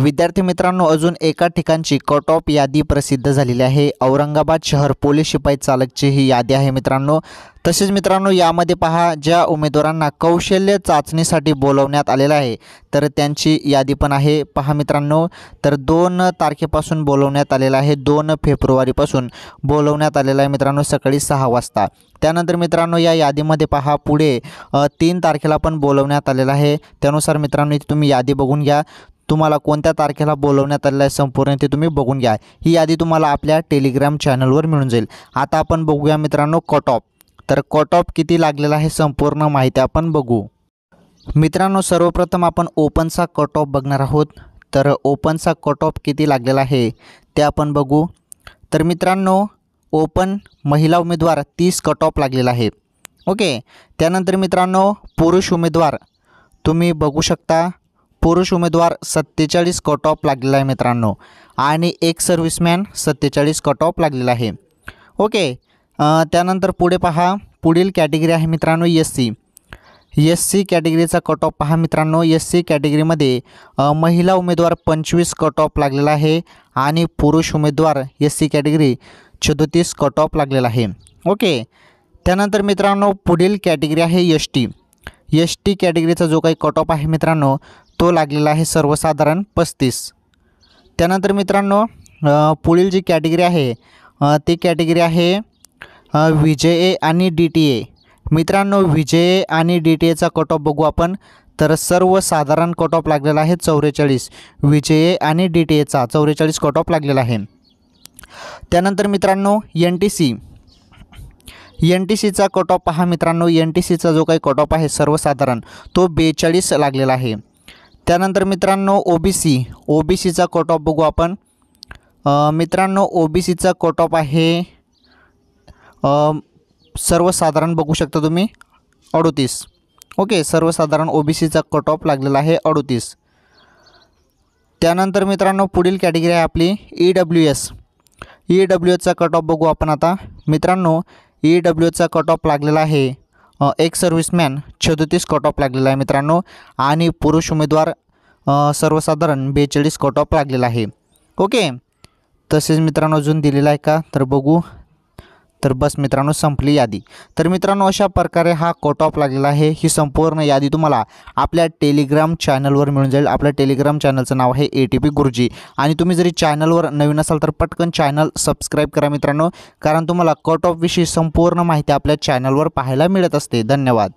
विद्यार्थी मित्रांनो अजून एका ठिकाणची कट ऑफ यादी प्रसिद्ध झालेली आहे औरंगाबाद शहर पोलीस शिपाई चालकची ही यादी आहे मित्रांनो तसेच मित्रांनो यामध्ये पहा ज्या उमेदवारांना कौशल्य चाचणीसाठी बोलवण्यात आलेलं आहे तर त्यांची यादी पण आहे पहा मित्रांनो तर दोन तारखेपासून बोलवण्यात आलेलं आहे दोन फेब्रुवारीपासून बोलवण्यात आलेलं आहे मित्रांनो सकाळी सहा वाजता त्यानंतर मित्रांनो या यादीमध्ये पहा पुढे तीन तारखेला पण बोलवण्यात आलेलं आहे त्यानुसार मित्रांनो इथे तुम्ही यादी बघून घ्या तुम्हाला कोणत्या तारखेला बोलवण्यात आलेलं आहे संपूर्ण ते तुम्ही बघून घ्या ही यादी तुम्हाला आपल्या टेलिग्राम चॅनलवर मिळून जाईल आता आपण बघूया मित्रांनो कट ऑफ तर कट ऑफ किती लागलेला आहे संपूर्ण माहिती आपण बघू मित्रांनो सर्वप्रथम आपण ओपनचा कट ऑफ बघणार आहोत तर ओपनचा कट ऑफ किती लागलेला आहे ते आपण बघू तर मित्रांनो ओपन महिला उमेदवार तीस कट ऑफ लागलेला आहे ओके त्यानंतर मित्रांनो पुरुष उमेदवार तुम्ही बघू शकता पुरुष उमेदवार सत्तेचाळीस कट ऑफ लागलेला आहे मित्रांनो आणि एक सर्व्हिसमॅन सत्तेचाळीस कट ऑफ लागलेला आहे ओके त्यानंतर पुढे पहा पुढील कॅटेगरी आहे मित्रांनो एस सी एस सी कॅटेगरीचा कट ऑफ पहा मित्रांनो एस सी कॅटेगरीमध्ये महिला उमेदवार पंचवीस कट ऑफ लागलेला आहे आणि पुरुष उमेदवार एस सी कॅटेगरी चौतीस कट ऑफ लागलेला आहे ओके त्यानंतर मित्रांनो पुढील कॅटेगरी आहे एस टी एस टी कॅटेगरीचा जो काही कट ऑफ आहे मित्रांनो तो लागलेला आहे सर्वसाधारण पस्तीस त्यानंतर मित्रांनो पुढील जी कॅटेगरी आहे ती कॅटेगरी आहे विजय ए आणि डी टी ए मित्रांनो विजे ए आणि डी टी एचा कट ऑफ बघू आपण तर सर्वसाधारण कट ऑफ लागलेला आहे चौवेचाळीस विजे ए आणि डी टी एचा चौवेचाळीस कट ऑफ लागलेला आहे त्यानंतर मित्रांनो N T C N T सीचा कट ऑफ पहा मित्रांनो एन टी सीचा जो काही कट ऑफ आहे सर्वसाधारण तो बेचाळीस लागलेला आहे त्यानंतर मित्रांनो O B C O B सीचा कट ऑफ बघू आपण मित्रांनो ओ बी सीचा कट ऑफ आहे सर्वसाधारण बघू शकता तुम्ही अडोतीस ओके सर्वसाधारण ओ बी सीचा कट ऑफ लागलेला आहे अडोतीस त्यानंतर मित्रांनो पुढील कॅटेगरी आहे आपली E W S E W cut off बघू आपण आता मित्रांनो ई डब्ल्यू एचचा कट ऑफ लागलेला आहे एक सर्व्हिसमॅन छदोतीस कट ऑफ लागलेला आहे मित्रांनो आणि पुरुष उमेदवार सर्वसाधारण बेचाळीस कट ऑफ लागलेला आहे ओके तसेच मित्रांनो अजून दिलेला आहे का तर बघू तर बस मित्रांनो संपली यादी तर मित्रांनो अशा प्रकारे हा कट ऑफ लागलेला आहे ही संपूर्ण यादी तुम्हाला आपल्या टेलिग्राम चॅनलवर मिळून जाईल आपल्या टेलिग्राम चॅनलचं नाव आहे ए टी पी गुरुजी आणि तुम्ही जरी चॅनलवर नवीन असाल तर पटकन चॅनल सबस्क्राईब करा मित्रांनो कारण तुम्हाला कट ऑफविषयी संपूर्ण माहिती आपल्या चॅनलवर पाहायला मिळत असते धन्यवाद